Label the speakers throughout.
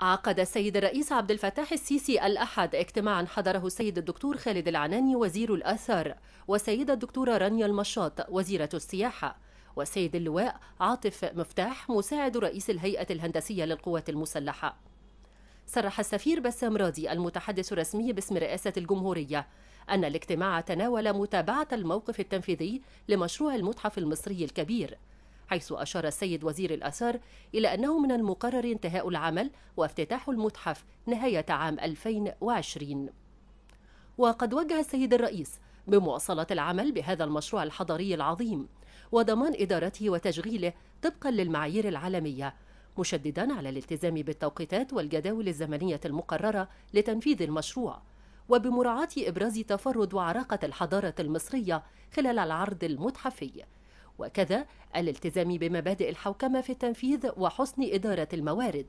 Speaker 1: عقد السيد الرئيس عبد الفتاح السيسي الأحد اجتماعا حضره السيد الدكتور خالد العناني وزير الآثار والسيدة الدكتورة رانيا المشاط وزيرة السياحة والسيد اللواء عاطف مفتاح مساعد رئيس الهيئة الهندسية للقوات المسلحة صرح السفير بسام راضي المتحدث الرسمي باسم رئاسة الجمهورية أن الاجتماع تناول متابعة الموقف التنفيذي لمشروع المتحف المصري الكبير حيث أشار السيد وزير الآثار إلى أنه من المقرر انتهاء العمل وافتتاح المتحف نهاية عام 2020 وقد وجه السيد الرئيس بمواصلة العمل بهذا المشروع الحضري العظيم وضمان إدارته وتشغيله طبقا للمعايير العالمية مشددا على الالتزام بالتوقيتات والجداول الزمنية المقررة لتنفيذ المشروع وبمراعاة إبراز تفرد وعراقة الحضارة المصرية خلال العرض المتحفي وكذا الالتزام بمبادئ الحوكمة في التنفيذ وحسن إدارة الموارد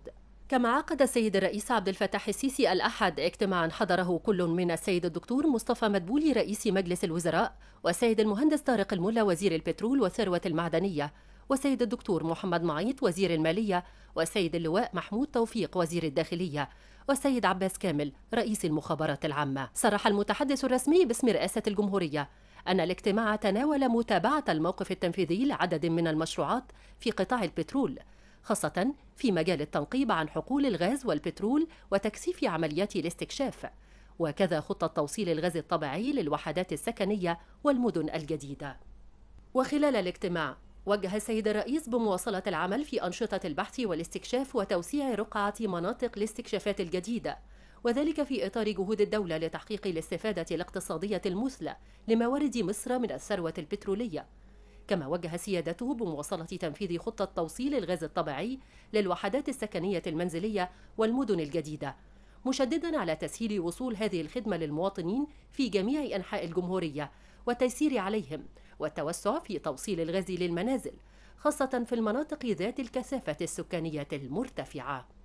Speaker 1: كما عقد السيد الرئيس عبد الفتاح السيسي الأحد اجتماعا حضره كل من السيد الدكتور مصطفى مدبولي رئيس مجلس الوزراء والسيد المهندس طارق الملا وزير البترول والثروة المعدنية والسيد الدكتور محمد معيط وزير المالية والسيد اللواء محمود توفيق وزير الداخلية والسيد عباس كامل رئيس المخابرات العامة صرح المتحدث الرسمي باسم رئاسة الجمهورية أن الاجتماع تناول متابعة الموقف التنفيذي لعدد من المشروعات في قطاع البترول خاصة في مجال التنقيب عن حقول الغاز والبترول وتكثيف عمليات الاستكشاف وكذا خطة توصيل الغاز الطبيعي للوحدات السكنية والمدن الجديدة وخلال الاجتماع وجه السيد الرئيس بمواصلة العمل في أنشطة البحث والاستكشاف وتوسيع رقعة مناطق الاستكشافات الجديدة وذلك في إطار جهود الدولة لتحقيق الاستفادة الاقتصادية المثلى لموارد مصر من الثروة البترولية كما وجه سيادته بمواصلة تنفيذ خطة توصيل الغاز الطبيعي للوحدات السكنية المنزلية والمدن الجديدة مشددا على تسهيل وصول هذه الخدمة للمواطنين في جميع أنحاء الجمهورية والتيسير عليهم والتوسع في توصيل الغاز للمنازل خاصة في المناطق ذات الكثافة السكانية المرتفعة